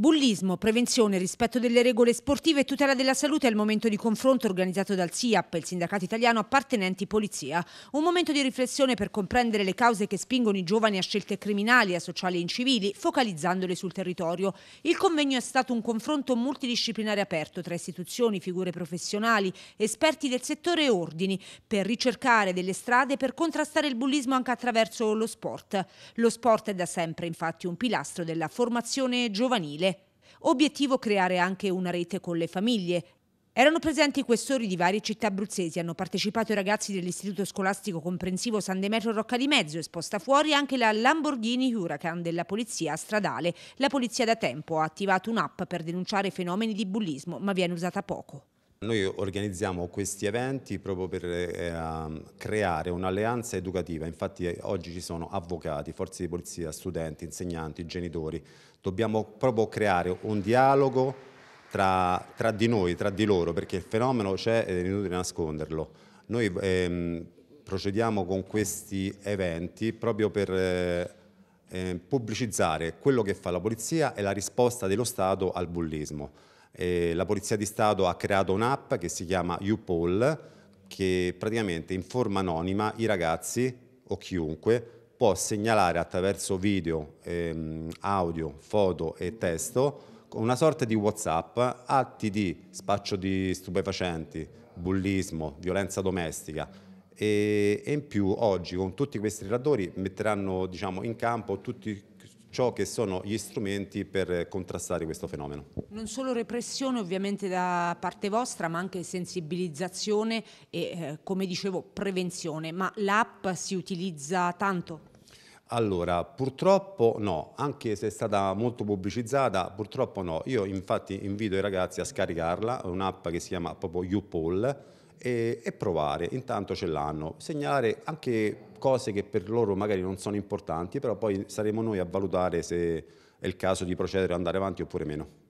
Bullismo, prevenzione, rispetto delle regole sportive e tutela della salute è il momento di confronto organizzato dal SIAP, il sindacato italiano appartenenti polizia. Un momento di riflessione per comprendere le cause che spingono i giovani a scelte criminali, a sociali e incivili, focalizzandole sul territorio. Il convegno è stato un confronto multidisciplinare aperto tra istituzioni, figure professionali, esperti del settore e ordini, per ricercare delle strade per contrastare il bullismo anche attraverso lo sport. Lo sport è da sempre infatti un pilastro della formazione giovanile. Obiettivo creare anche una rete con le famiglie erano presenti i questori di varie città abruzzesi, hanno partecipato i ragazzi dell'Istituto Scolastico Comprensivo San Demetrio Rocca di Mezzo, esposta fuori anche la Lamborghini Huracan della Polizia Stradale. La polizia da tempo ha attivato un'app per denunciare fenomeni di bullismo, ma viene usata poco. Noi organizziamo questi eventi proprio per eh, ehm, creare un'alleanza educativa, infatti eh, oggi ci sono avvocati, forze di polizia, studenti, insegnanti, genitori, dobbiamo proprio creare un dialogo tra, tra di noi, tra di loro, perché il fenomeno c'è ed è inutile nasconderlo. Noi ehm, procediamo con questi eventi proprio per... Eh, ehm, pubblicizzare quello che fa la polizia e la risposta dello Stato al bullismo. Eh, la Polizia di Stato ha creato un'app che si chiama UPOL che praticamente in forma anonima i ragazzi o chiunque può segnalare attraverso video, ehm, audio, foto e testo una sorta di Whatsapp atti di spaccio di stupefacenti, bullismo, violenza domestica e, e in più oggi con tutti questi relatori metteranno diciamo, in campo tutti ciò che sono gli strumenti per contrastare questo fenomeno. Non solo repressione ovviamente da parte vostra, ma anche sensibilizzazione e, eh, come dicevo, prevenzione. Ma l'app si utilizza tanto? Allora, purtroppo no, anche se è stata molto pubblicizzata, purtroppo no. Io infatti invito i ragazzi a scaricarla, un'app che si chiama proprio YouPoll, e, e provare, intanto ce l'hanno. Segnalare anche cose che per loro magari non sono importanti, però poi saremo noi a valutare se è il caso di procedere, andare avanti oppure meno.